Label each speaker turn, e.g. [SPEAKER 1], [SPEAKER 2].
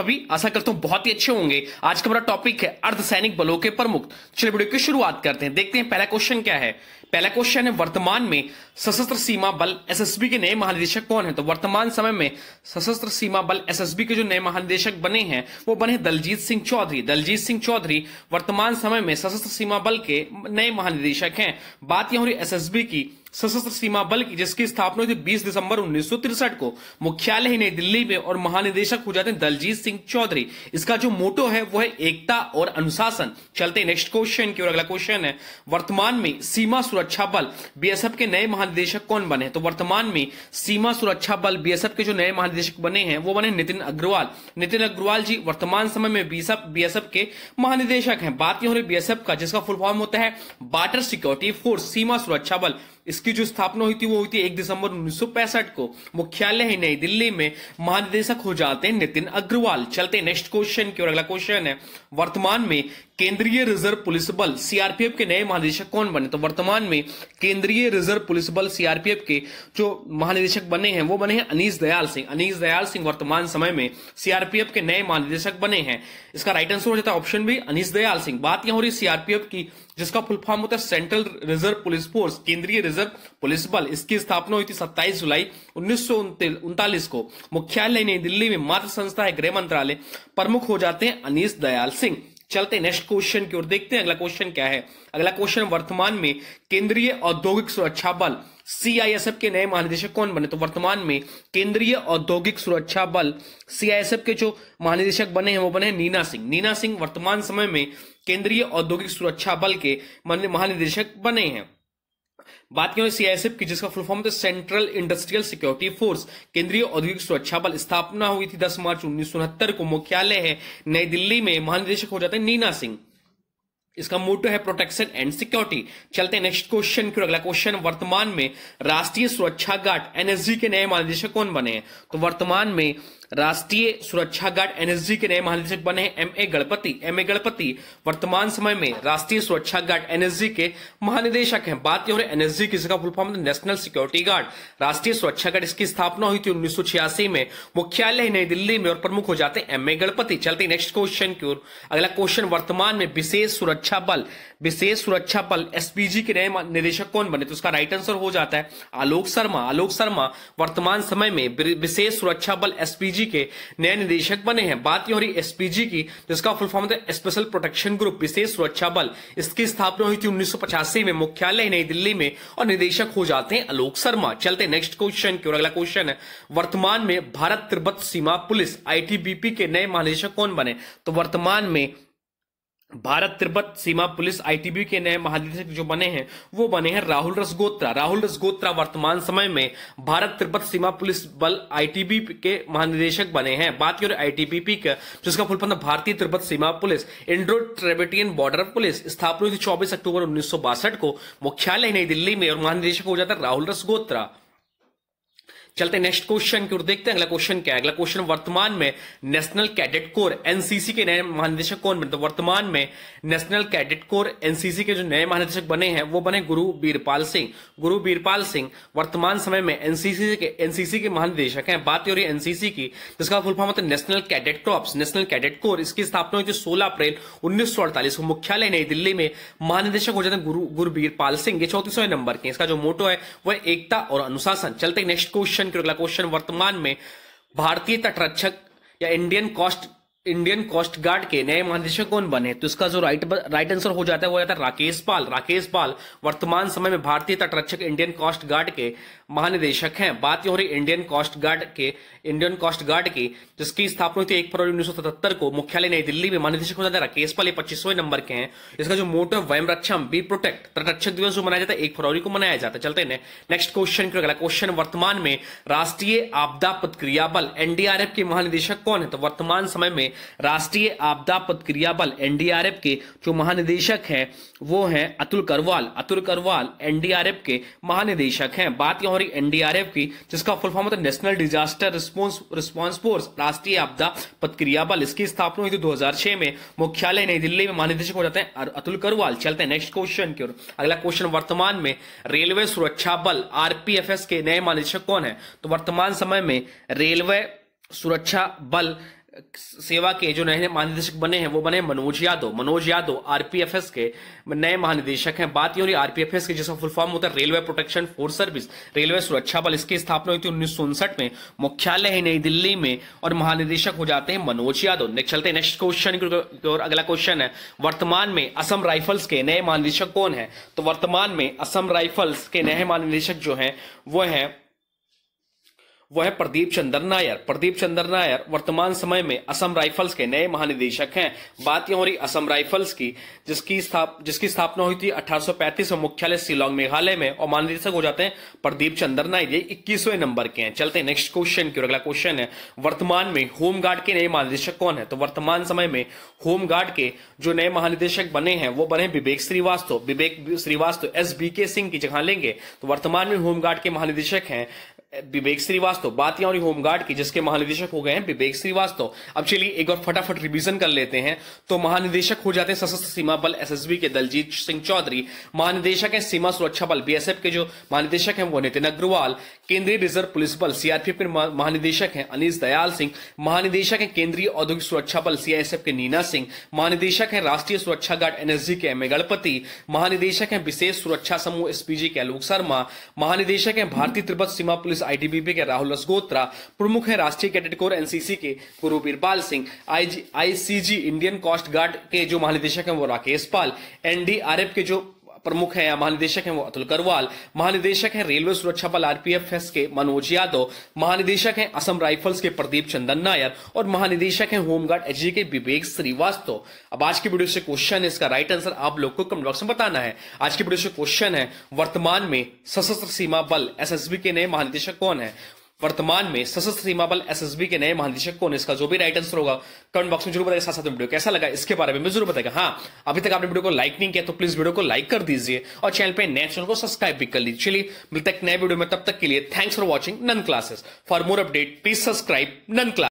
[SPEAKER 1] अभी आशा करता हूं बहुत ही अच्छे होंगे आज का हमारा टॉपिक है अर्धसैनिक बलों के प्रमुख चलिए वीडियो की शुरुआत करते हैं देखते हैं पहला क्वेश्चन क्या है पहला क्वेश्चन है वर्तमान में सशस्त्र सीमा बल एसएसबी के नए महानिदेशक कौन है तो वर्तमान समय में सशस्त्र सीमा बल एसएसबी के जो नए महानिदेशक बने हैं वो बने दलजीत सिंह चौधरी दलजीत सिंह चौधरी वर्तमान समय में सशस्त्र सीमा बल के नए महानिदेशक हैं बात यह हो रही एस की सशस्त्र सीमा बल की जिसकी स्थापना हुई थी 20 दिसंबर उन्नीस को मुख्यालय ही नई दिल्ली में और महानिदेशक हो जाते हैं दलजीत सिंह चौधरी इसका जो मोटो है वो है एकता और अनुशासन चलते नेक्स्ट क्वेश्चन की और अगला क्वेश्चन है वर्तमान में सीमा सुरक्षा बल बीएसएफ के नए महानिदेशक कौन बने तो वर्तमान में सीमा सुरक्षा बल बीएसएफ के जो नए महानिदेशक बने हैं वो बने नितिन अग्रवाल नितिन अग्रवाल जी वर्तमान समय में बीएसएफ के महानिदेशक हैं बात यह हो रही बीएसएफ का जिसका फुल फॉर्म होता है बार्टर सिक्योरिटी फोर्स सीमा सुरक्षा बल इसकी जो स्थापना हुई थी वो हुई थी एक दिसंबर उन्नीस को मुख्यालय है नई दिल्ली में महानिदेशक हो जाते हैं नितिन अग्रवाल चलते नेक्स्ट क्वेश्चन की और अगला क्वेश्चन है वर्तमान में केंद्रीय रिजर्व पुलिस बल सीआरपीएफ के नए महानिदेशक कौन बने तो वर्तमान में केंद्रीय रिजर्व पुलिस बल सीआरपीएफ के जो महानिदेशक बने हैं वो बने हैं अनिश दयाल सिंह अनिश दयाल सिंह वर्तमान समय में सीआरपीएफ के नए महानिदेशक बने हैं इसका राइट आंसर हो जाता है ऑप्शन भी अनिश दयाल सिंह बात यहाँ हो रही सीआरपीएफ की जिसका फुल फॉर्म होता है सेंट्रल रिजर्व पुलिस फोर्स केंद्रीय रिजर्व पुलिस बल इसकी स्थापना हुई थी सत्ताईस जुलाई उन्नीस को मुख्यालय नई दिल्ली में मात्र संस्था है गृह मंत्रालय प्रमुख हो जाते हैं अनीस दयाल सिंह चलते नेक्स्ट क्वेश्चन की ओर देखते हैं अगला क्वेश्चन क्या है अगला क्वेश्चन वर्तमान में केंद्रीय औद्योगिक सुरक्षा बल सीआईएसएफ के नए महानिदेशक कौन बने तो वर्तमान में केंद्रीय औद्योगिक सुरक्षा बल सीआईएसएफ के जो महानिदेशक बने हैं वो बने नीना सिंह नीना सिंह वर्तमान समय में केंद्रीय औद्योगिक सुरक्षा बल के महानिदेशक बने हैं बात की सीआईएसएफ की जिसका फुल फॉर्म था सेंट्रल इंडस्ट्रियल सिक्योरिटी फोर्स केंद्रीय औद्योगिक सुरक्षा बल स्थापना हुई थी 10 मार्च उन्नीस को मुख्यालय है नई दिल्ली में महानिदेशक हो जाते हैं नीना सिंह इसका मोटो है प्रोटेक्शन एंड सिक्योरिटी चलते नेक्स्ट क्वेश्चन की अगला क्वेश्चन वर्तमान में राष्ट्रीय सुरक्षा गार्ड एनएसजी के नए महानिदेशक कौन बने हैं तो वर्तमान में राष्ट्रीय सुरक्षा गार्ड एनएसजी के नए महानिदेशक बने हैं M A Ganapathy M A Ganapathy वर्तमान समय में राष्ट्रीय सुरक्षा गार्ड एनएसजी के महानिदेशक हैं बात यह हो रही एनएसजी की इसका फुलफॉर्म नेशनल सिक्योरिटी गार्ड राष्ट्रीय सुरक्षा गार्ड इसकी स्थापना हुई थी उन्नीस में मुख्यालय नई दिल्ली में और प्रमुख हो जाते हैं एम ए गणपति चलते नेक्स्ट क्वेश्चन की ओर अगला क्वेश्चन वर्तमान में विशेष सुरक्षा बल विशेष सुरक्षा बल एसपीजी के नए निदेशक कौन बने तो उसका राइट आंसर हो जाता है आलोक शर्मा आलोक शर्मा वर्तमान समय में विशेष सुरक्षा बल एसपीजी एसपीजी के नए निदेशक बने हैं बात यह हो रही एसपीजी की जिसका फुल फॉर्म था स्पेशल प्रोटेक्शन ग्रुप विशेष सुरक्षा बल इसकी स्थापना हुई थी उन्नीस में मुख्यालय नई दिल्ली में और निदेशक हो जाते हैं आलोक शर्मा चलते नेक्स्ट क्वेश्चन की और अगला क्वेश्चन है वर्तमान में भारत तिब्बत सीमा पुलिस आईटीबीपी के नए महानिदेशक कौन बने तो वर्तमान में भारत तिब्बत सीमा पुलिस आईटीबी के नए महानिदेशक जो बने हैं वो बने हैं राहुल रसगोत्रा राहुल रसगोत्रा वर्तमान समय में भारत तिब्बत सीमा पुलिस बल आईटीबी के महानिदेशक बने हैं बात की आईटीबीपी का जिसका फुल फॉर्म भारतीय तिब्बत सीमा पुलिस इंडो ट्रेबेटियन बॉर्डर पुलिस स्थापना हुई थी चौबीस अक्टूबर उन्नीस को मुख्यालय नई दिल्ली में और महानिदेशक हो जाता राहुल रसगोत्रा चलते नेक्स्ट क्वेश्चन की ओर देखते हैं अगला क्वेश्चन क्या है अगला क्वेश्चन वर्तमान में नेशनल कैडेट कोर एनसीसी के नए महानिदेशक कौन बने तो वर्तमान में नेशनल कैडेट कोर एनसीसी के जो नए महानिदेशक बने हैं वो बने गुरु बीरपाल सिंह गुरु बीरपाल सिंह वर्तमान समय में एनसीसी के एनसीसी के महानिदेशक हैं बात हो रही है एनसीसी की जिसका तो फुल फॉर्म होता है national cadet crops national cadet corps इसकी स्थापना हुई थी सोलह अप्रैल उन्नीस को मुख्यालय नई दिल्ली में महानिदेशक हो जाते हैं गुरु बीरपाल सिंह ये चौतीसवें नंबर के इसका जो मोटो है वह एकता और अनुशासन चलते नेक्स्ट क्वेश्चन क्वेश्चन क्यों अगला क्वेश्चन वर्तमान में भारतीय तटरक्षक या Indian cost Indian coast guard के नए महानिदेशक कौन बने तो इसका जो राइट राइट आंसर हो जाता है वो जाता है राकेश पाल राकेश पाल वर्तमान समय में भारतीय तटरक्षक इंडियन कोस्ट गार्ड के महानिदेशक हैं बात यह हो रही इंडियन कोस्ट गार्ड के इंडियन कोस्ट गार्ड की जिसकी स्थापना हुई थी एक फरवरी उन्नीस को मुख्यालय नई दिल्ली में महानिदेशक हो जाता है राकेश पाल ये पच्चीसवें नंबर के हैं इसका जो मोटो वयम रक्षम बी प्रोटेक्ट तटरक्षक दिवस जो मनाया जाता है एक फरवरी को मनाया जाता है चलते हैं नेक्स्ट क्वेश्चन क्यों अगला क्वेश्चन वर्तमान में राष्ट्रीय आपदा प्रतिक्रिया बल एनडीआरएफ के महानिदेशक कौन है तो वर्तमान समय में राष्ट्रीय आपदा प्रतिक्रिया बल एनडीआरएफ के जो महानिदेशक हैं वो हैं अतुल करवाल अतुल करवाल एनडीआरएफ के महानिदेशक हैं बात यह हो रही एनडीआरएफ की जिसका फुल फॉर्म होता है national disaster response response force राष्ट्रीय आपदा प्रतिक्रिया बल इसकी स्थापना हुई थी दो में मुख्यालय नई दिल्ली में महानिदेशक हो जाते हैं अतुल करवाल चलते हैं नेक्स्ट क्वेश्चन की ओर अगला क्वेश्चन वर्तमान में रेलवे सुरक्षा बल आरपीएफएस के नए महानिदेशक कौन है तो वर्तमान समय में रेलवे सुरक्षा बल सेवा के जो नए महानिदेशक बने हैं वो बने मनोज यादव मनोज यादव आरपीएफएस के नए महानिदेशक हैं बात ये हो रही आरपीएफएस के जिसका फुल फॉर्म होता है railway protection force service railway सुरक्षा बल इसकी स्थापना हुई थी उन्नीस में मुख्यालय है नई दिल्ली में और महानिदेशक हो जाते हैं मनोज यादव नेक्स्ट चलते नेक्स्ट क्वेश्चन और अगला क्वेश्चन है वर्तमान में असम राइफल्स के नए महानिदेशक कौन है तो वर्तमान में असम राइफल्स के नए महानिदेशक जो है वो है वह है प्रदीप चंद्र नायर प्रदीप चंद्र नायर वर्तमान समय में असम राइफल्स के नए महानिदेशक हैं बात यह हो रही असम राइफल्स की जिसकी स्थाप जिसकी स्थापना हुई थी 1835 में मुख्यालय शिलोंग मेघालय में और महानिदेशक हो जाते हैं प्रदीप चंद्र नायर ये इक्कीसवें नंबर के हैं चलते हैं नेक्स्ट क्वेश्चन की अगला क्वेश्चन है वर्तमान में होमगार्ड के नए महानिदेशक कौन है तो वर्तमान समय में होमगार्ड के जो नए महानिदेशक बने हैं वो बने Vivek Srivastava Vivek Srivastava S B K Singh की जगह लेंगे तो वर्तमान में होमगार्ड के महानिदेशक हैं विवेक श्रीवास्तव बात यहां होमगार्ड की जिसके महानिदेशक हो गए हैं विवेक श्रीवास्तव अब चलिए एक बार फटाफट रिवीजन कर लेते हैं तो महानिदेशक हो जाते हैं सशस्त्र सीमा बल एसएसबी के दलजीत सिंह चौधरी महानिदेशक हैं सीमा सुरक्षा बल बीएसएफ के जो महानिदेशक हैं वो नितिन अग्रवाल केंद्रीय रिजर्व पुलिस बल सीआरपीएफ के महानिदेशक हैं अनिस दयाल सिंह महानिदेशक हैं केंद्रीय औद्योगिक सुरक्षा बल सीआईएसएफ के नीना सिंह महानिदेशक हैं राष्ट्रीय सुरक्षा गार्ड एनएसजी के एम ए गणपति महानिदेशक हैं विशेष सुरक्षा समूह एसपीजी के आलोक शर्मा महानिदेशक हैं भारतीय तिब्बत सीमा पुलिस पुलिस आईटीबीपी के राहुल रसगोत्रा प्रमुख है राष्ट्रीय कैडेट कोर एनसीसी के पूर्व Birpal Singh ICG Indian coast guard के जो महानिदेशक हैं वो राकेश पाल एनडीआरएफ के जो प्रमुख हैं या महानिदेशक हैं वो अतुल करवाल महानिदेशक हैं रेलवे सुरक्षा बल आरपीएफ के मनोज यादव महानिदेशक हैं असम राइफल्स के प्रदीप चंदन नायर और महानिदेशक हैं होमगार्ड एचजी के विवेक श्रीवास्तव अब आज की वीडियो से क्वेश्चन है इसका राइट आंसर आप लोग को कमेंट बॉक्स में बताना है आज की वीडियो से क्वेश्चन है वर्तमान में सशस्त्र सीमा बल एस के नए महानिदेशक कौन है वर्तमान में सशस्त्र सीमा बल एसएसबी के नए महानिदेशक कौन इसका जो भी राइट आंसर होगा कमेंट बॉक्स में जरूर बताएगा साथ साथ वीडियो कैसा लगा इसके बारे में जरूर बताएगा हाँ अभी तक आपने वीडियो को लाइक नहीं किया तो प्लीज वीडियो को लाइक कर दीजिए और चैनल पर नए चैनल को सब्सक्राइब भी कर लीजिए चलिए मिलते नए वीडियो में तब तक के लिए thanks for watching nun classes for more update please subscribe nun class